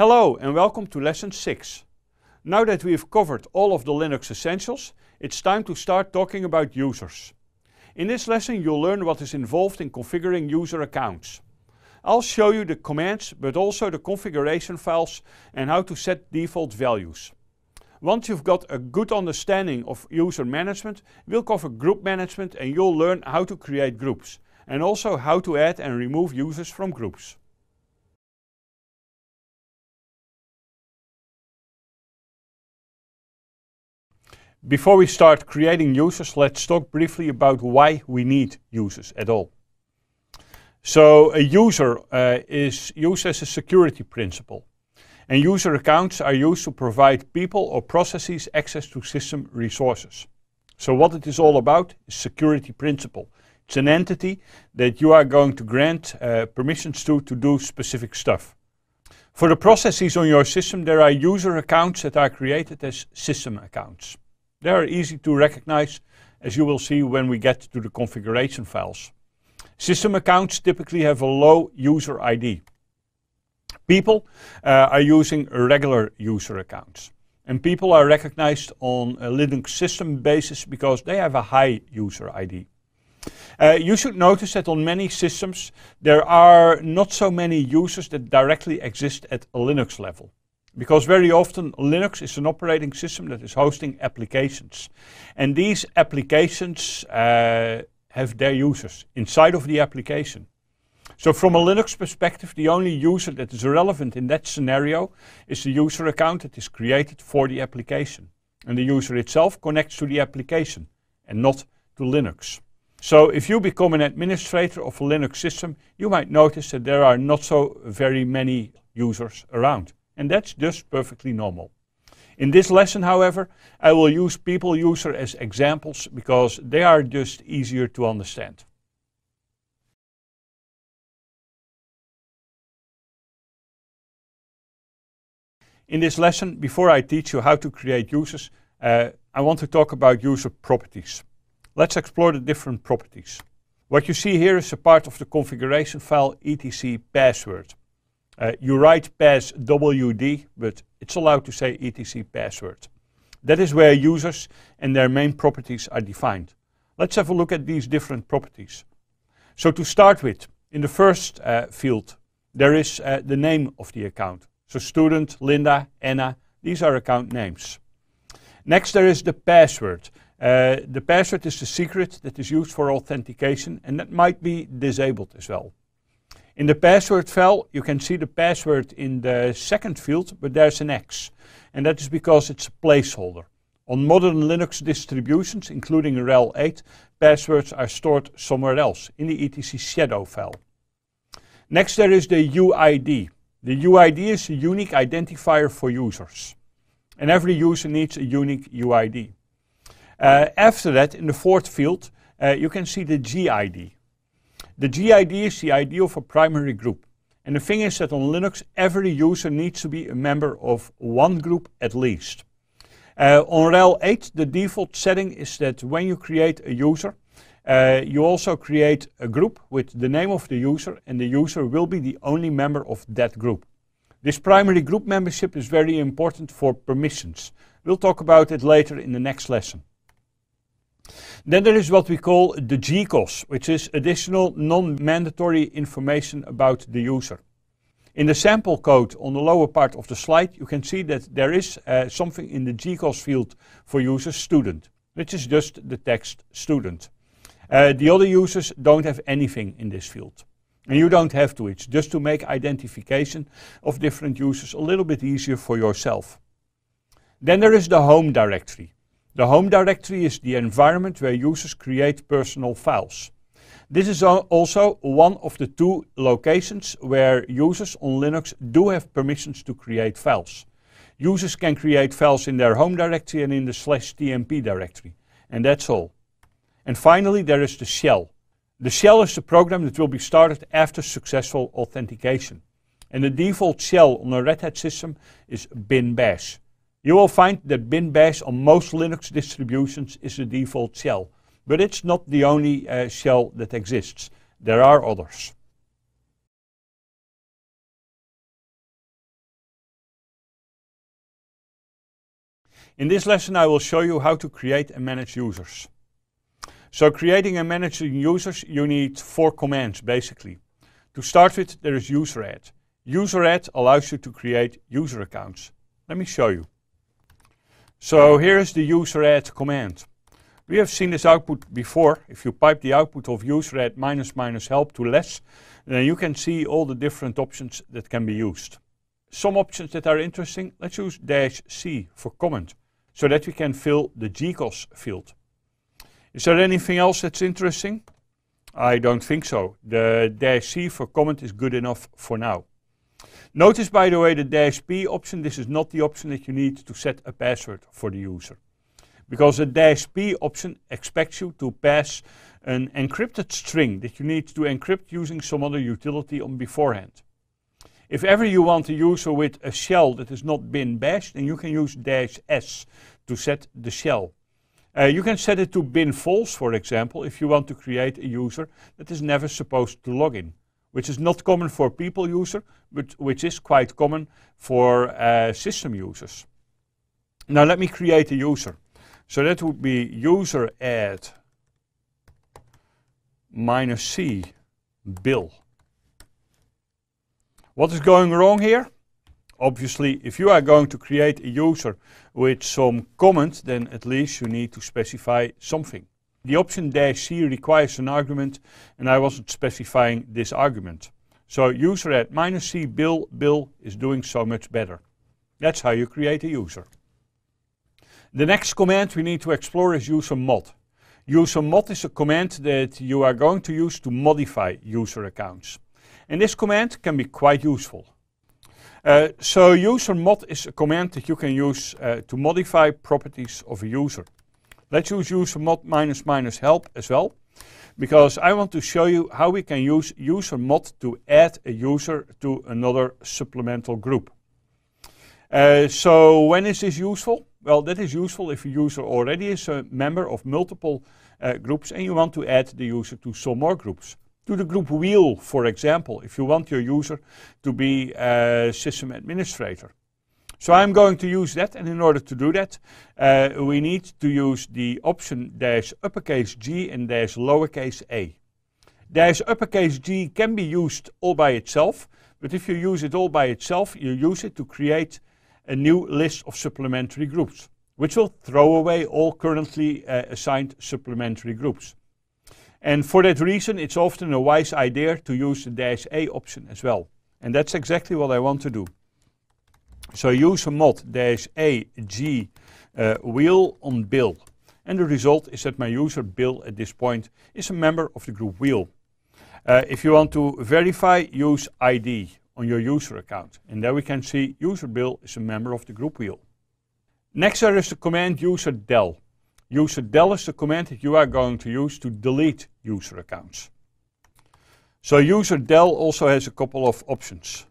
Hello and welcome to lesson 6. Now that we have covered all of the Linux essentials, it's time to start talking about users. In this lesson you'll learn what is involved in configuring user accounts. I'll show you the commands but also the configuration files and how to set default values. Once you've got a good understanding of user management, we'll cover group management and you'll learn how to create groups and also how to add and remove users from groups. Before we start creating users, let's talk briefly about why we need users at all. So a user uh, is used as a security principle. And user accounts are used to provide people or processes access to system resources. So what it is all about is security principle. It's an entity that you are going to grant uh, permissions to to do specific stuff. For the processes on your system, there are user accounts that are created as system accounts. They are easy to recognize, as you will see when we get to the configuration files. System accounts typically have a low user ID. People uh, are using regular user accounts. And people are recognized on a Linux system basis because they have a high user ID. Uh, you should notice that on many systems, there are not so many users that directly exist at a Linux level. Because very often Linux is an operating system that is hosting applications. And these applications uh, have their users inside of the application. So from a Linux perspective, the only user that is relevant in that scenario is the user account that is created for the application. And the user itself connects to the application and not to Linux. So if you become an administrator of a Linux system, you might notice that there are not so very many users around. And that's just perfectly normal. In this lesson, however, I will use people user as examples because they are just easier to understand. In this lesson, before I teach you how to create users, uh, I want to talk about user properties. Let's explore the different properties. What you see here is a part of the configuration file etc password. Uh, you write pass WD, but it's allowed to say etc password. That is where users and their main properties are defined. Let's have a look at these different properties. So to start with, in the first uh, field, there is uh, the name of the account. So student, Linda, Anna, these are account names. Next there is the password. Uh, the password is the secret that is used for authentication and that might be disabled as well. In the password file, you can see the password in the second field, but there's an X. And that is because it's a placeholder. On modern Linux distributions, including RHEL 8, passwords are stored somewhere else, in the etc shadow file. Next there is the UID. The UID is a unique identifier for users. And every user needs a unique UID. Uh, after that, in the fourth field, uh, you can see the GID. The GID is the ideal for primary group. And the thing is that on Linux, every user needs to be a member of one group at least. Uh, on RHEL 8, the default setting is that when you create a user, uh, you also create a group with the name of the user and the user will be the only member of that group. This primary group membership is very important for permissions. We'll talk about it later in the next lesson. Then there is what we call the GCOS, which is additional non-mandatory information about the user. In the sample code on the lower part of the slide, you can see that there is uh, something in the GCOS field for user student, which is just the text student. Uh, the other users don't have anything in this field. And you don't have to, it's just to make identification of different users a little bit easier for yourself. Then there is the home directory. The home directory is the environment where users create personal files. This is also one of the two locations where users on Linux do have permissions to create files. Users can create files in their home directory and in the slash tmp directory. And that's all. And finally, there is the shell. The shell is the program that will be started after successful authentication. And the default shell on a Red Hat system is bin bash. You will find that bin bash on most Linux distributions is the default shell, but it's not the only uh, shell that exists. There are others. In this lesson I will show you how to create and manage users. So creating and managing users, you need four commands basically. To start with, there is user add. User add allows you to create user accounts. Let me show you. So here's the add command. We have seen this output before. If you pipe the output of add minus help to less, then you can see all the different options that can be used. Some options that are interesting, let's use dash C for comment, so that we can fill the GCOS field. Is there anything else that's interesting? I don't think so. The dash C for comment is good enough for now. Notice, by the way, the dash P option. This is not the option that you need to set a password for the user. Because the dash P option expects you to pass an encrypted string that you need to encrypt using some other utility on beforehand. If ever you want a user with a shell that has not been bashed, then you can use dash S to set the shell. Uh, you can set it to bin false, for example, if you want to create a user that is never supposed to log in which is not common for people user, but which is quite common for uh, system users. Now let me create a user. So that would be user add minus C bill. What is going wrong here? Obviously, if you are going to create a user with some comment, then at least you need to specify something. The option C requires an argument, and I wasn't specifying this argument. So user at minus C bill, bill is doing so much better. That's how you create a user. The next command we need to explore is user mod. User mod is a command that you are going to use to modify user accounts. And this command can be quite useful. Uh, so user mod is a command that you can use uh, to modify properties of a user. Let's use user mod minus minus help as well, because I want to show you how we can use user mod to add a user to another supplemental group. Uh, so when is this useful? Well, that is useful if a user already is a member of multiple uh, groups and you want to add the user to some more groups. To the group wheel, for example, if you want your user to be a uh, system administrator. So I'm going to use that, and in order to do that, uh, we need to use the option dash uppercase g and dash lowercase a. Dash uppercase g can be used all by itself, but if you use it all by itself, you use it to create a new list of supplementary groups, which will throw away all currently uh, assigned supplementary groups. And for that reason, it's often a wise idea to use the dash a option as well. And that's exactly what I want to do. So use a mod dash AG uh, wheel on bill. And the result is that my user bill at this point is a member of the group wheel. Uh, if you want to verify, use ID on your user account. And there we can see user bill is a member of the group wheel. Next there is the command user del. User del is the command that you are going to use to delete user accounts. So user del also has a couple of options.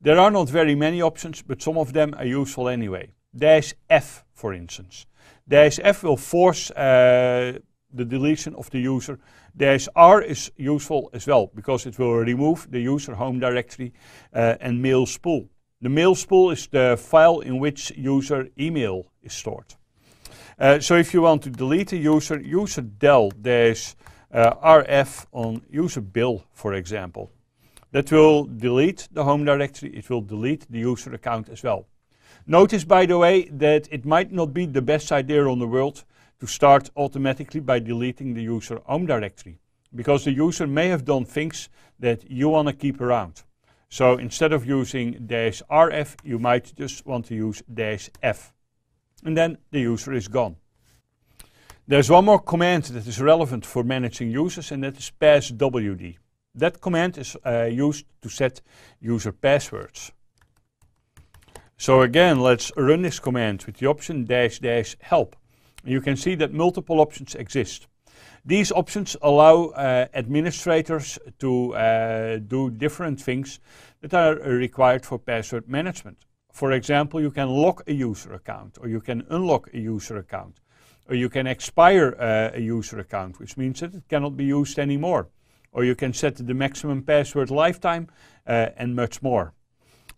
There are not very many options, but some of them are useful anyway. Dash F, for instance. Dash F will force uh, the deletion of the user. Dash R is useful as well, because it will remove the user home directory uh, and mail spool. The mail spool is the file in which user email is stored. Uh, so if you want to delete a user, user del dash uh, rf on user bill, for example. That will delete the home directory. It will delete the user account as well. Notice, by the way, that it might not be the best idea on the world to start automatically by deleting the user home directory because the user may have done things that you want to keep around. So instead of using dash rf, you might just want to use dash f. And then the user is gone. There's one more command that is relevant for managing users, and that is passwd. That command is uh, used to set user passwords. So again, let's run this command with the option dash dash help. You can see that multiple options exist. These options allow uh, administrators to uh, do different things that are required for password management. For example, you can lock a user account or you can unlock a user account or you can expire uh, a user account, which means that it cannot be used anymore or you can set the maximum password lifetime uh, and much more.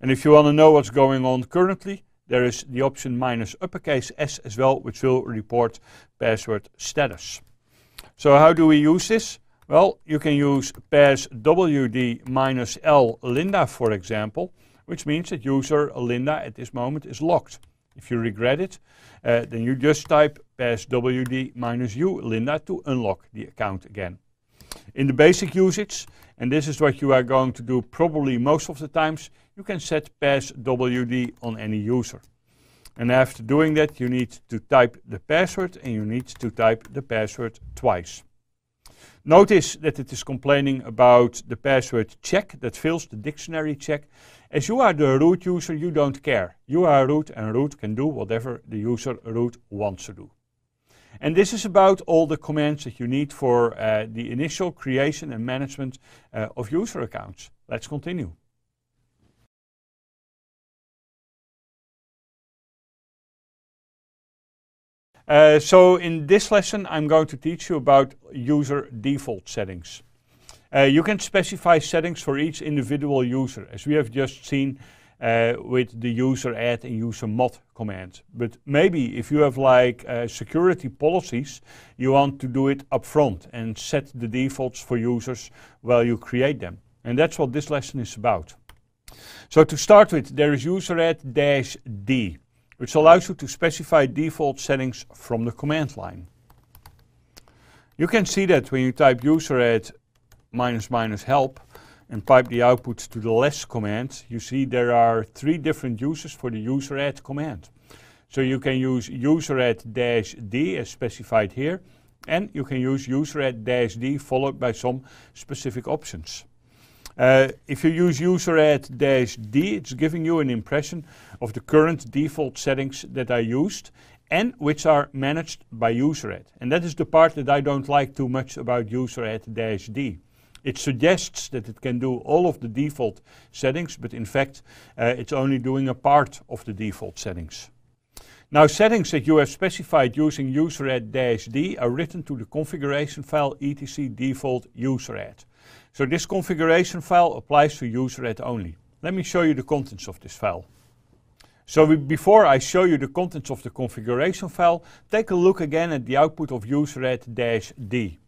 And if you want to know what's going on currently, there is the option minus uppercase s as well, which will report password status. So how do we use this? Well, you can use passwd minus l linda, for example, which means that user linda at this moment is locked. If you regret it, uh, then you just type passwd minus u linda to unlock the account again. In the basic usage, and this is what you are going to do probably most of the times, you can set passwd on any user. And after doing that, you need to type the password and you need to type the password twice. Notice that it is complaining about the password check that fails the dictionary check. As you are the root user, you don't care. You are root and root can do whatever the user root wants to do. And this is about all the commands that you need for uh, the initial creation and management uh, of user accounts. Let's continue. Uh, so in this lesson, I'm going to teach you about user default settings. Uh, you can specify settings for each individual user, as we have just seen uh, with the user add and user mod commands. But maybe if you have like uh, security policies, you want to do it upfront and set the defaults for users while you create them. And that's what this lesson is about. So to start with, there is user add dash D, which allows you to specify default settings from the command line. You can see that when you type user add minus minus help, and pipe the outputs to the less command, you see there are three different uses for the user add command. So you can use user add dash d as specified here, and you can use user add dash d followed by some specific options. Uh, if you use user add dash d, it's giving you an impression of the current default settings that are used and which are managed by user add. And that is the part that I don't like too much about user add dash d. It suggests that it can do all of the default settings, but in fact, uh, it's only doing a part of the default settings. Now, settings that you have specified using useradd d are written to the configuration file etc default usered. So this configuration file applies to usered only. Let me show you the contents of this file. So we, before I show you the contents of the configuration file, take a look again at the output of useradd d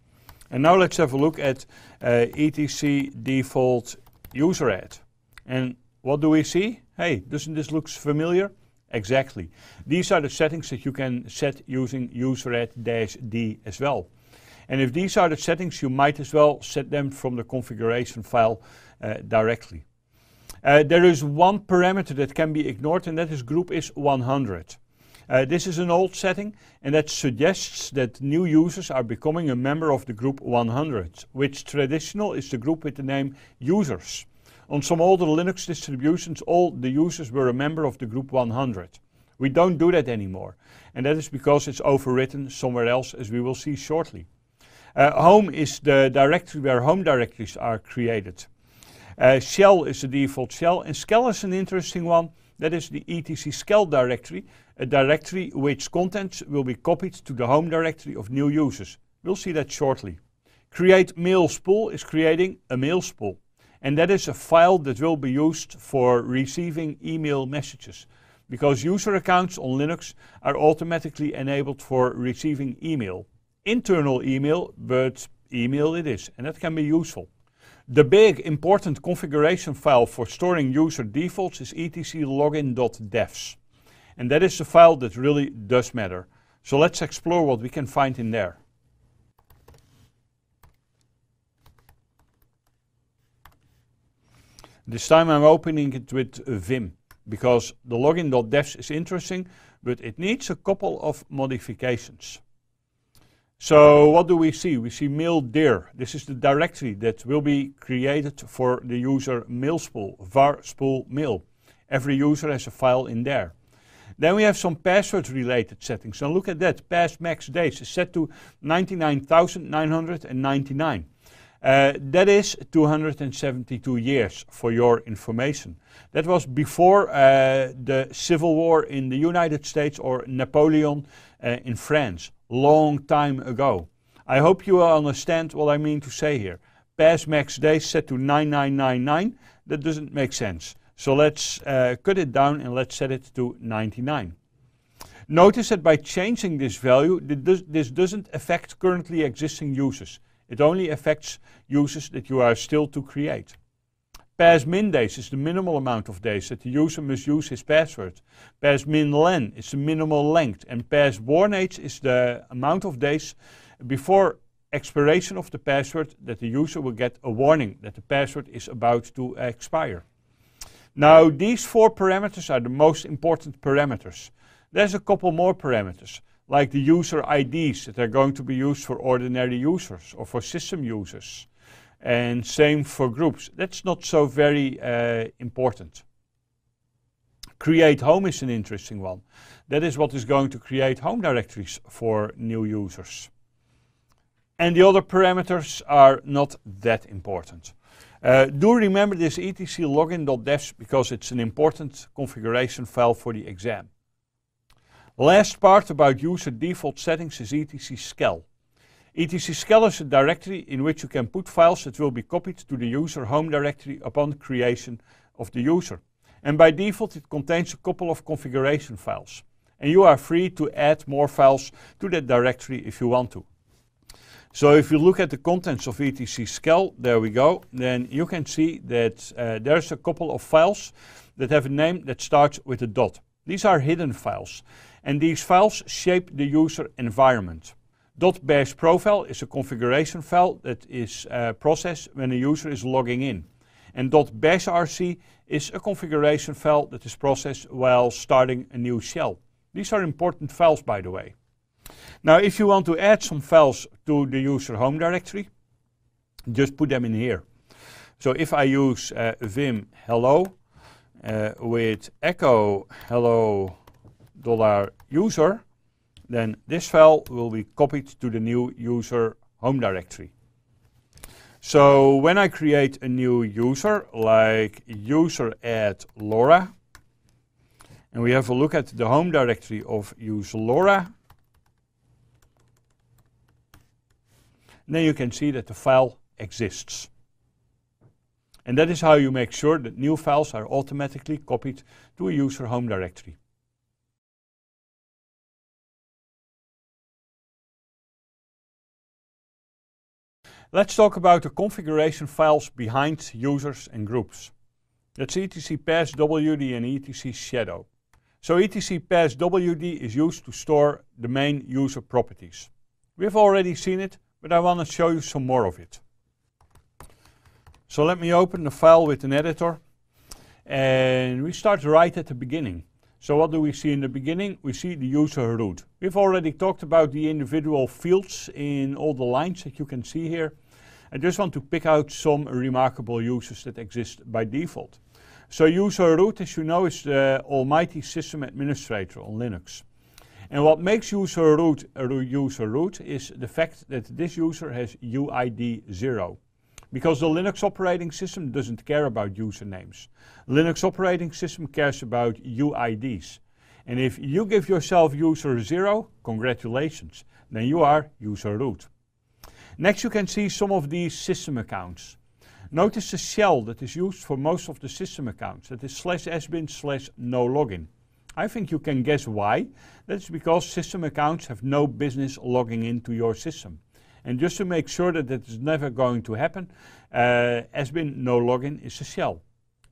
and now let's have a look at uh, etc default user ad. And what do we see? Hey, doesn't this look familiar? Exactly. These are the settings that you can set using user ad-d as well. And if these are the settings, you might as well set them from the configuration file uh, directly. Uh, there is one parameter that can be ignored and that is group is 100. Uh, this is an old setting and that suggests that new users are becoming a member of the group 100, which traditional is the group with the name users. On some older Linux distributions, all the users were a member of the group 100. We don't do that anymore, and that is because it's overwritten somewhere else, as we will see shortly. Uh, home is the directory where home directories are created. Uh, shell is the default shell, and shell is an interesting one that is the etc/scale directory, a directory which contents will be copied to the home directory of new users. We'll see that shortly. Create mail spool is creating a mail spool. And that is a file that will be used for receiving email messages because user accounts on Linux are automatically enabled for receiving email. Internal email, but email it is, and that can be useful. The big important configuration file for storing user defaults is etclogin.devs. And that is the file that really does matter. So let's explore what we can find in there. This time I'm opening it with Vim because the login.devs is interesting, but it needs a couple of modifications. So what do we see? We see mail dir. This is the directory that will be created for the user mailspool, var spool mail. Every user has a file in there. Then we have some password related settings. And look at that, pass max days is set to 99,999. Uh, that is 272 years for your information. That was before uh, the Civil War in the United States or Napoleon uh, in France long time ago. I hope you will understand what I mean to say here. Pass max days set to 9999, that doesn't make sense. So let's uh, cut it down and let's set it to 99. Notice that by changing this value, this doesn't affect currently existing users. It only affects users that you are still to create. Passmin days is the minimal amount of days that the user must use his password. Passminlen is the minimal length. And passbornage is the amount of days before expiration of the password that the user will get a warning that the password is about to expire. Now, these four parameters are the most important parameters. There's a couple more parameters, like the user IDs that are going to be used for ordinary users or for system users and same for groups. That's not so very uh, important. Create Home is an interesting one. That is what is going to create home directories for new users. And the other parameters are not that important. Uh, do remember this etc login.dev because it's an important configuration file for the exam. Last part about user default settings is etc scale. ETC a is a directory in which you can put files that will be copied to the user home directory upon creation of the user. And by default, it contains a couple of configuration files. And you are free to add more files to that directory if you want to. So if you look at the contents of etc scal, there we go, then you can see that uh, there's a couple of files that have a name that starts with a dot. These are hidden files and these files shape the user environment. .bash profile is a configuration file that is uh, processed when a user is logging in. And .bash rc is a configuration file that is processed while starting a new shell. These are important files, by the way. Now, if you want to add some files to the user home directory, just put them in here. So if I use uh, vim hello uh, with echo hello dollar user, then this file will be copied to the new user home directory. So when I create a new user, like user add Laura, and we have a look at the home directory of user Laura, then you can see that the file exists. And that is how you make sure that new files are automatically copied to a user home directory. Let's talk about the configuration files behind users and groups. That's etc pass WD and etc shadow. So etc pass WD is used to store the main user properties. We've already seen it, but I want to show you some more of it. So let me open the file with an editor and we start right at the beginning. So what do we see in the beginning? We see the user root. We've already talked about the individual fields in all the lines that you can see here. I just want to pick out some remarkable users that exist by default. So user root, as you know, is the almighty system administrator on Linux. And what makes user root user root is the fact that this user has UID 0 because the Linux operating system doesn't care about usernames. Linux operating system cares about UIDs. And if you give yourself user zero, congratulations, then you are user root. Next you can see some of these system accounts. Notice the shell that is used for most of the system accounts, that is slash sbin slash no login. I think you can guess why. That's because system accounts have no business logging into your system. And just to make sure that that is never going to happen, uh, sbin no login is a shell.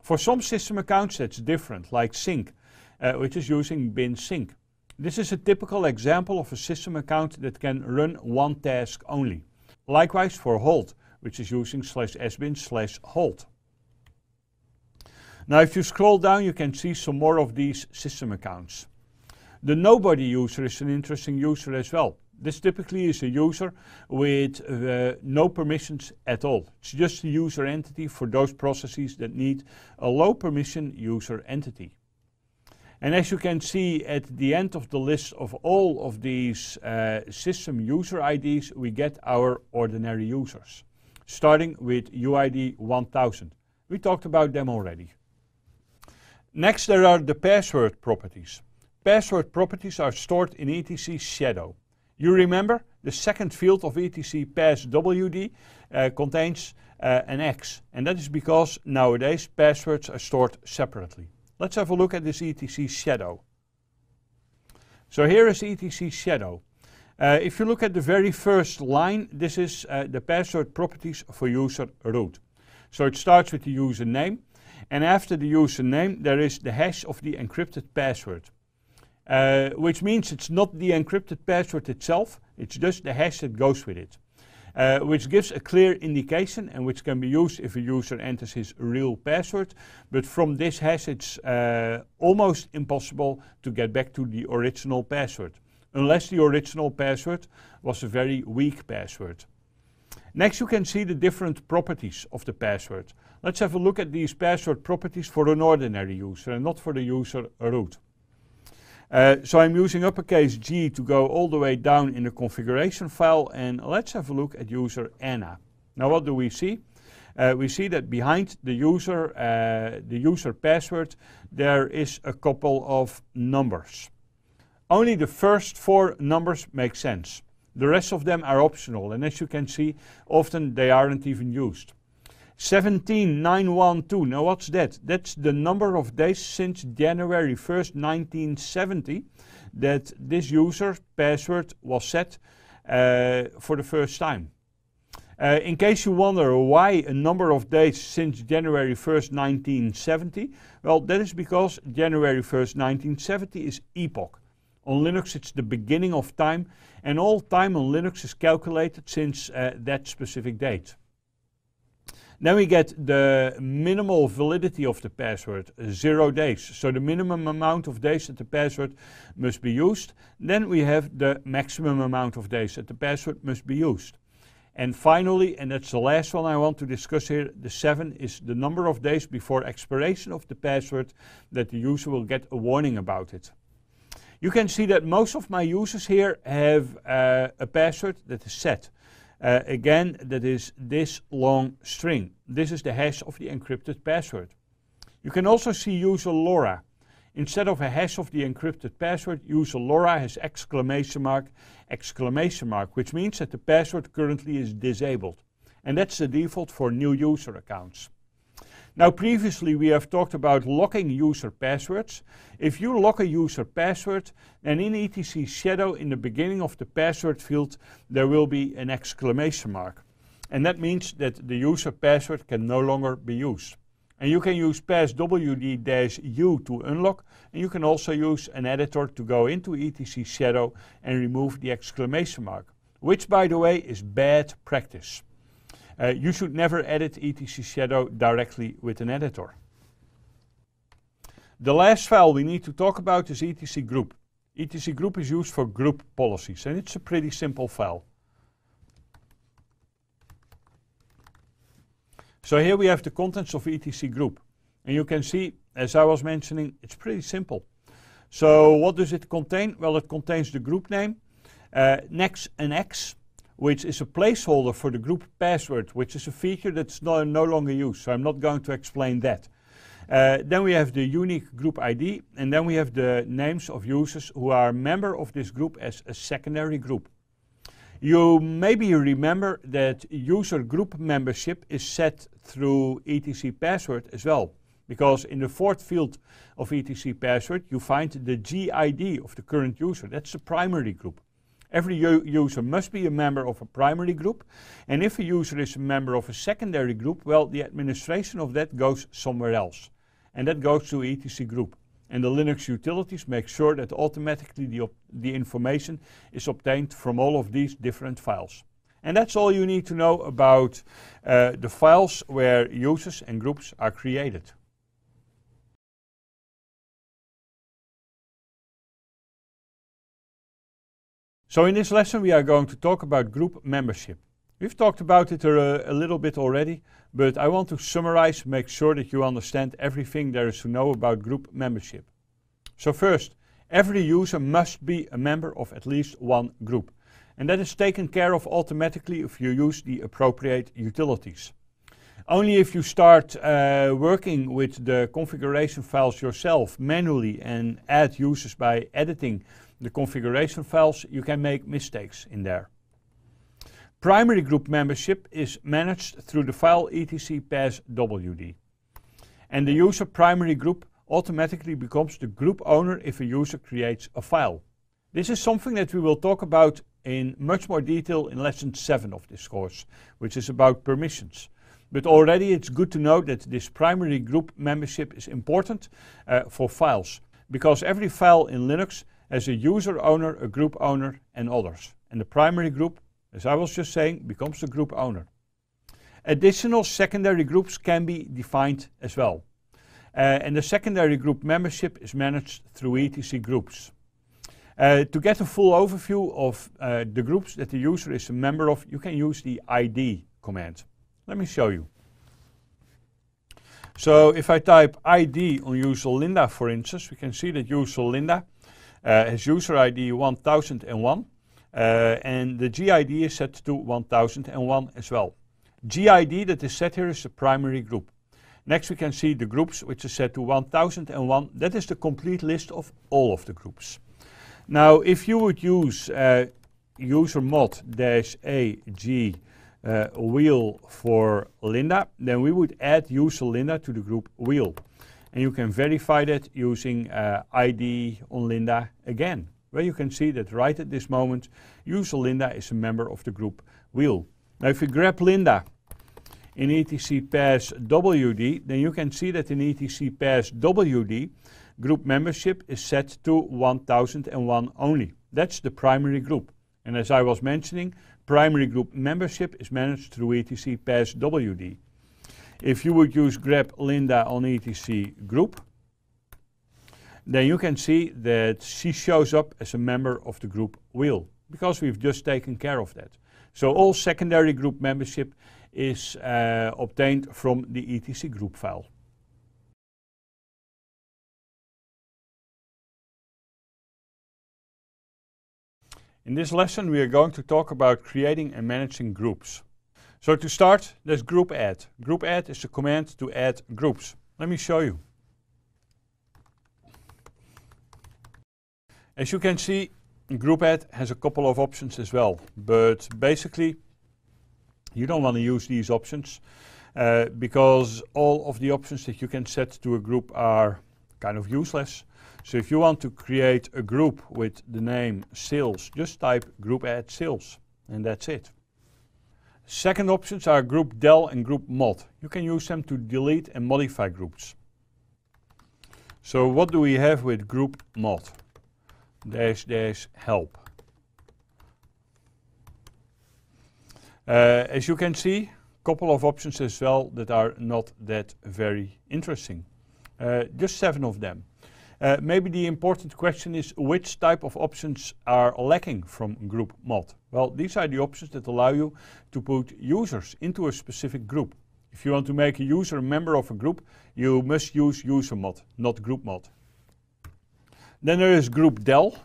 For some system accounts that's different, like sync, uh, which is using bin sync. This is a typical example of a system account that can run one task only. Likewise for hold, which is using slash sbin slash hold. Now if you scroll down you can see some more of these system accounts. The nobody user is an interesting user as well. This typically is a user with uh, no permissions at all. It's just a user entity for those processes that need a low permission user entity. And as you can see at the end of the list of all of these uh, system user IDs, we get our ordinary users, starting with UID 1000. We talked about them already. Next, there are the password properties. Password properties are stored in ETC Shadow. You remember the second field of ETC passwd uh, contains uh, an X, and that is because nowadays passwords are stored separately. Let's have a look at this ETC shadow. So here is the ETC shadow. Uh, if you look at the very first line, this is uh, the password properties for user root. So it starts with the username and after the username there is the hash of the encrypted password. Uh, which means it's not the encrypted password itself, it's just the hash that goes with it uh, which gives a clear indication and which can be used if a user enters his real password. But from this hash, it's uh, almost impossible to get back to the original password, unless the original password was a very weak password. Next, you can see the different properties of the password. Let's have a look at these password properties for an ordinary user and not for the user root. Uh, so I'm using uppercase G to go all the way down in the configuration file and let's have a look at user Anna. Now what do we see? Uh, we see that behind the user, uh, the user password, there is a couple of numbers. Only the first four numbers make sense. The rest of them are optional and as you can see, often they aren't even used. 17912. Now, what's that? That's the number of days since January 1st, 1970, that this user password was set uh, for the first time. Uh, in case you wonder why a number of days since January 1st, 1970, well, that is because January 1st, 1970 is epoch. On Linux, it's the beginning of time, and all time on Linux is calculated since uh, that specific date. Then we get the minimal validity of the password, zero days. So the minimum amount of days that the password must be used. Then we have the maximum amount of days that the password must be used. And finally, and that's the last one I want to discuss here, the seven is the number of days before expiration of the password that the user will get a warning about it. You can see that most of my users here have uh, a password that is set. Uh, again, that is this long string. This is the hash of the encrypted password. You can also see user LoRa. Instead of a hash of the encrypted password, user LoRa has exclamation mark, exclamation mark, which means that the password currently is disabled. And that's the default for new user accounts. Now previously we have talked about locking user passwords. If you lock a user password, then in etc shadow in the beginning of the password field there will be an exclamation mark. And that means that the user password can no longer be used. And you can use passwd-u to unlock, and you can also use an editor to go into etc shadow and remove the exclamation mark, which by the way is bad practice. Uh, you should never edit ETC Shadow directly with an editor. The last file we need to talk about is ETC Group. ETC Group is used for group policies and it's a pretty simple file. So here we have the contents of ETC Group. And you can see, as I was mentioning, it's pretty simple. So what does it contain? Well, it contains the group name, uh, next an X, which is a placeholder for the group password, which is a feature that's no, no longer used. So I'm not going to explain that. Uh, then we have the unique group ID, and then we have the names of users who are a member of this group as a secondary group. You maybe remember that user group membership is set through etc password as well, because in the fourth field of etc password you find the GID of the current user. That's the primary group. Every user must be a member of a primary group. And if a user is a member of a secondary group, well, the administration of that goes somewhere else. And that goes to etc group. And the Linux utilities make sure that automatically the, the information is obtained from all of these different files. And that's all you need to know about uh, the files where users and groups are created. So in this lesson we are going to talk about group membership. We've talked about it a, uh, a, little bit already, but I want to summarize, make sure that you understand everything there is to know about group membership. So first, every user must be a member of at least one group. And that is taken care of automatically if you use the appropriate utilities. Only if you start uh, working with the configuration files yourself manually and add users by editing the configuration files, you can make mistakes in there. Primary group membership is managed through the file etc pass wd. And the user primary group automatically becomes the group owner if a user creates a file. This is something that we will talk about in much more detail in lesson 7 of this course, which is about permissions. But already it's good to know that this primary group membership is important uh, for files, because every file in Linux as a user owner, a group owner, and others. And the primary group, as I was just saying, becomes the group owner. Additional secondary groups can be defined as well. Uh, and the secondary group membership is managed through ETC groups. Uh, to get a full overview of uh, the groups that the user is a member of, you can use the ID command. Let me show you. So if I type ID on user Linda, for instance, we can see that user Linda uh, his user ID 1001 uh, and the GID is set to 1001 as well. GID that is set here is the primary group. Next we can see the groups which is set to 1001. That is the complete list of all of the groups. Now if you would use uh, user mod dash ag uh, wheel for Linda, then we would add user Linda to the group wheel. And you can verify that using uh, ID on Linda again, where you can see that right at this moment, user Linda is a member of the group wheel. Now if you grab Linda in etc pairs WD, then you can see that in etc pairs WD, group membership is set to 1001 only. That's the primary group. And as I was mentioning, primary group membership is managed through etc pairs WD. If you would use grep linda on etc group, then you can see that she shows up as a member of the group wheel because we've just taken care of that. So all secondary group membership is uh, obtained from the etc group file. In this lesson we are going to talk about creating and managing groups. So to start, let's group add. Group add is the command to add groups. Let me show you. As you can see, group add has a couple of options as well, but basically you don't want to use these options uh, because all of the options that you can set to a group are kind of useless. So if you want to create a group with the name sales, just type group add sales and that's it. Second options are group del and group mod. You can use them to delete and modify groups. So what do we have with group mod? Dash dash help. Uh, as you can see, a couple of options as well that are not that very interesting. Uh, just seven of them. Uh, maybe the important question is which type of options are lacking from group mod? Well, these are the options that allow you to put users into a specific group. If you want to make a user a member of a group, you must use user mod, not group mod. Then there is group del,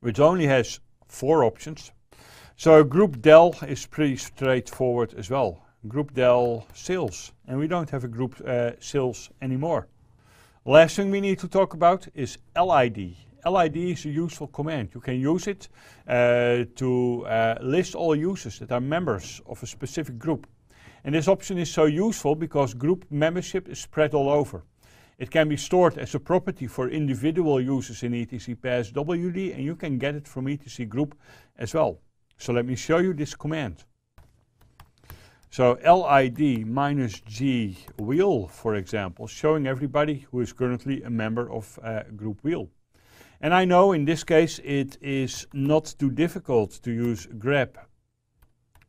which only has four options. So group del is pretty straightforward as well. Group del sales, and we don't have a group uh, sales anymore. Last thing we need to talk about is LID. LID is a useful command. You can use it uh, to uh, list all users that are members of a specific group. And this option is so useful because group membership is spread all over. It can be stored as a property for individual users in etc passwd and you can get it from etc group as well. So let me show you this command. So LID minus G wheel, for example, showing everybody who is currently a member of uh, group wheel. And I know in this case it is not too difficult to use grab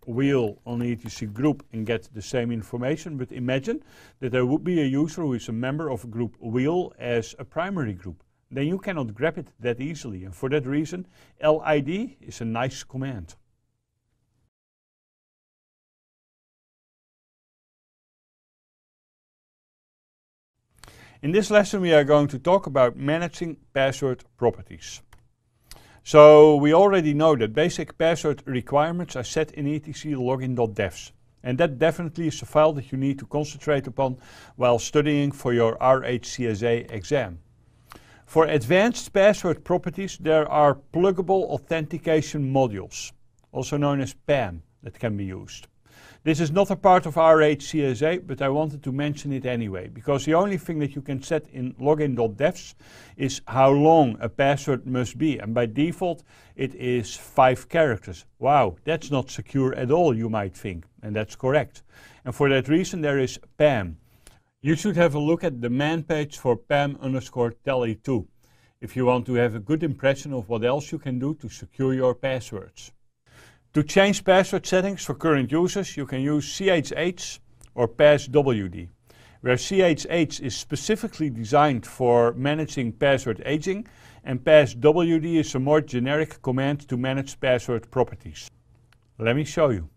wheel on the ETC group and get the same information. But imagine that there would be a user who is a member of a group wheel as a primary group. Then you cannot grab it that easily. And for that reason, lid is a nice command. In this lesson we are going to talk about managing password properties. So we already know that basic password requirements are set in etc login.devs and that definitely is a file that you need to concentrate upon while studying for your RHCSA exam. For advanced password properties there are pluggable authentication modules, also known as PAM, that can be used. This is not a part of RHCSA, csa but I wanted to mention it anyway, because the only thing that you can set in login.devs is how long a password must be, and by default it is 5 characters. Wow, that's not secure at all, you might think, and that's correct. And for that reason there is PAM. You should have a look at the man page for PAM underscore tally2 if you want to have a good impression of what else you can do to secure your passwords. To change password settings for current users, you can use CHH or PassWD, where CHH is specifically designed for managing password aging and PassWD is a more generic command to manage password properties. Let me show you.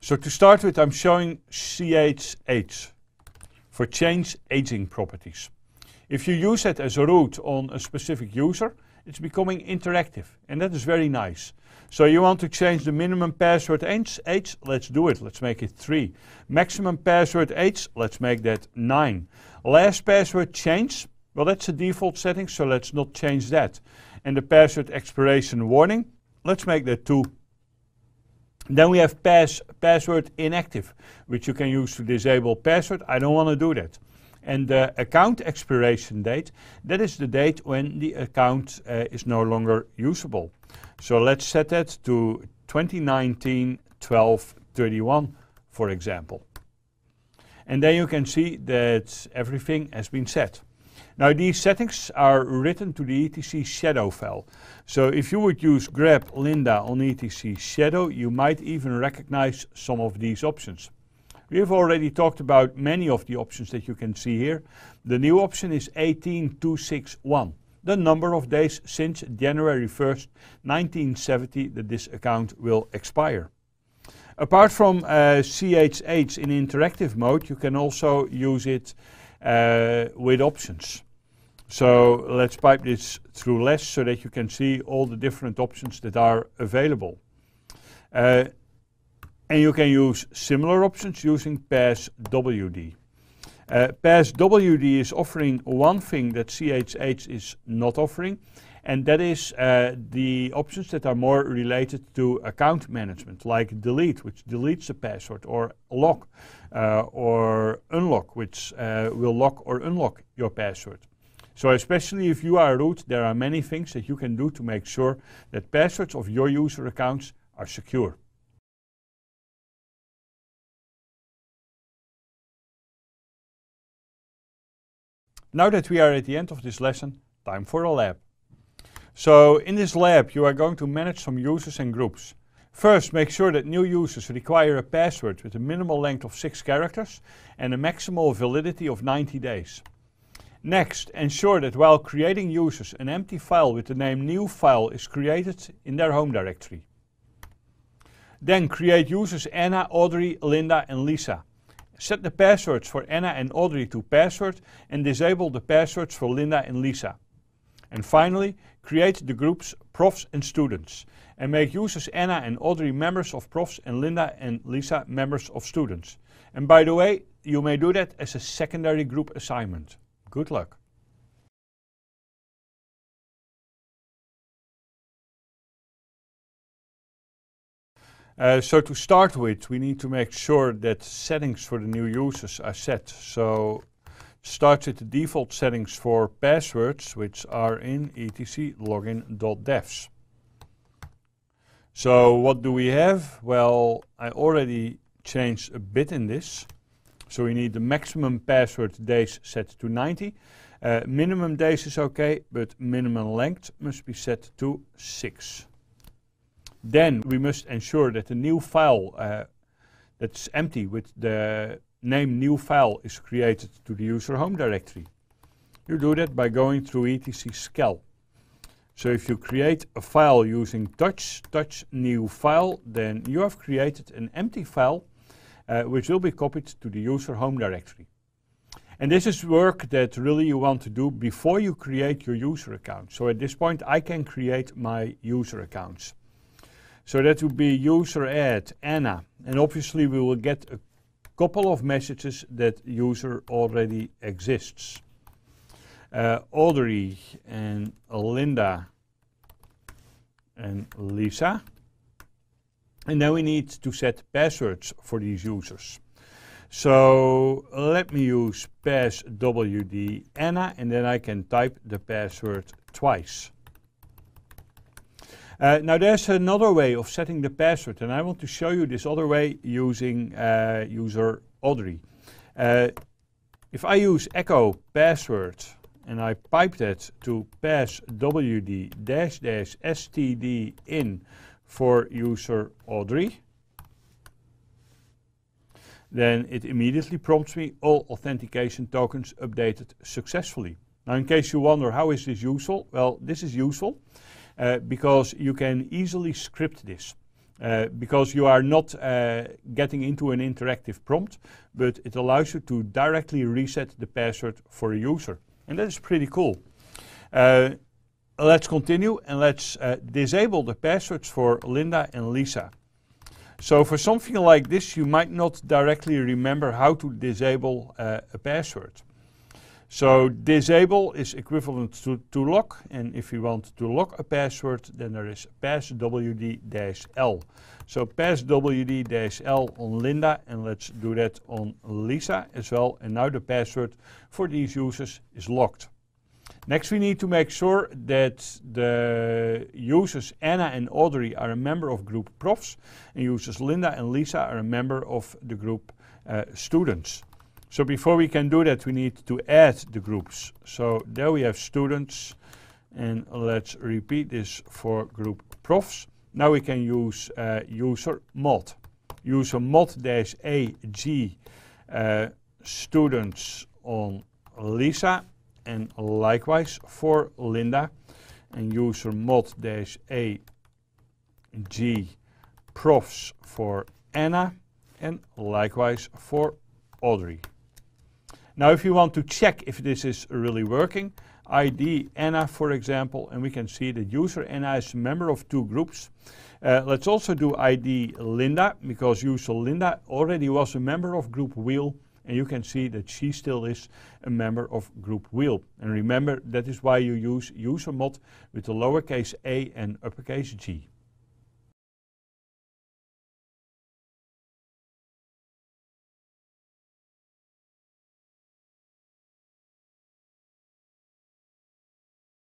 So to start with, I'm showing CHH for change aging properties. If you use it as a root on a specific user, it's becoming interactive and that is very nice. So you want to change the minimum password age, age? Let's do it. Let's make it 3. Maximum password age? Let's make that 9. Last password change? Well, that's the default setting, so let's not change that. And the password expiration warning? Let's make that 2. Then we have pass, password inactive, which you can use to disable password. I don't want to do that and the account expiration date, that is the date when the account uh, is no longer usable. So let's set that to 2019 12 31, for example. And then you can see that everything has been set. Now these settings are written to the ETC shadow file. So if you would use grep linda on ETC shadow, you might even recognize some of these options. We have already talked about many of the options that you can see here. The new option is 18261, the number of days since January 1st, 1970 that this account will expire. Apart from uh, CHH in interactive mode, you can also use it uh, with options. So let's pipe this through less so that you can see all the different options that are available. Uh, and you can use similar options using PassWD. Uh, PassWD is offering one thing that CHH is not offering, and that is uh, the options that are more related to account management, like delete, which deletes a password, or lock, uh, or unlock, which uh, will lock or unlock your password. So especially if you are a root, there are many things that you can do to make sure that passwords of your user accounts are secure. Now that we are at the end of this lesson, time for a lab. So in this lab you are going to manage some users and groups. First make sure that new users require a password with a minimal length of 6 characters and a maximal validity of 90 days. Next, ensure that while creating users an empty file with the name new file is created in their home directory. Then create users Anna, Audrey, Linda and Lisa. Set the passwords for Anna and Audrey to password and disable the passwords for Linda and Lisa. And finally, create the groups profs and students and make users Anna and Audrey members of profs and Linda and Lisa members of students. And by the way, you may do that as a secondary group assignment. Good luck. Uh, so to start with, we need to make sure that settings for the new users are set. So start with the default settings for passwords, which are in etc login.devs. So what do we have? Well, I already changed a bit in this. So we need the maximum password days set to 90. Uh, minimum days is okay, but minimum length must be set to 6. Then we must ensure that the new file uh, that's empty with the name new file is created to the user home directory. You do that by going through etc scal. So if you create a file using touch, touch new file, then you have created an empty file uh, which will be copied to the user home directory. And this is work that really you want to do before you create your user account. So at this point I can create my user accounts. So that would be user add Anna. And obviously we will get a couple of messages that user already exists. Uh, Audrey and Linda and Lisa. And now we need to set passwords for these users. So let me use passwd Anna and then I can type the password twice. Uh, now there's another way of setting the password and I want to show you this other way using uh, user Audrey. Uh, if I use echo password and I pipe that to passwd dash dash std in for user Audrey, then it immediately prompts me all authentication tokens updated successfully. Now in case you wonder how is this useful, well this is useful uh, because you can easily script this. Uh, because you are not uh, getting into an interactive prompt, but it allows you to directly reset the password for a user. And that is pretty cool. Uh, let's continue and let's uh, disable the passwords for Linda and Lisa. So for something like this, you might not directly remember how to disable uh, a password. So disable is equivalent to, to lock and if you want to lock a password then there is passwd-l. So passwd-l on Linda and let's do that on Lisa as well and now the password for these users is locked. Next we need to make sure that the users Anna and Audrey are a member of group profs and users Linda and Lisa are a member of the group uh, students. So before we can do that, we need to add the groups. So there we have students, and let's repeat this for group profs. Now we can use uh, user mod. User mod dash AG uh, students on Lisa, and likewise for Linda, and user mod dash AG profs for Anna, and likewise for Audrey. Now if you want to check if this is really working, ID Anna for example, and we can see that user Anna is a member of two groups. Uh, let's also do ID Linda because user Linda already was a member of group wheel and you can see that she still is a member of group wheel. And remember that is why you use user mod with the lowercase a and uppercase g.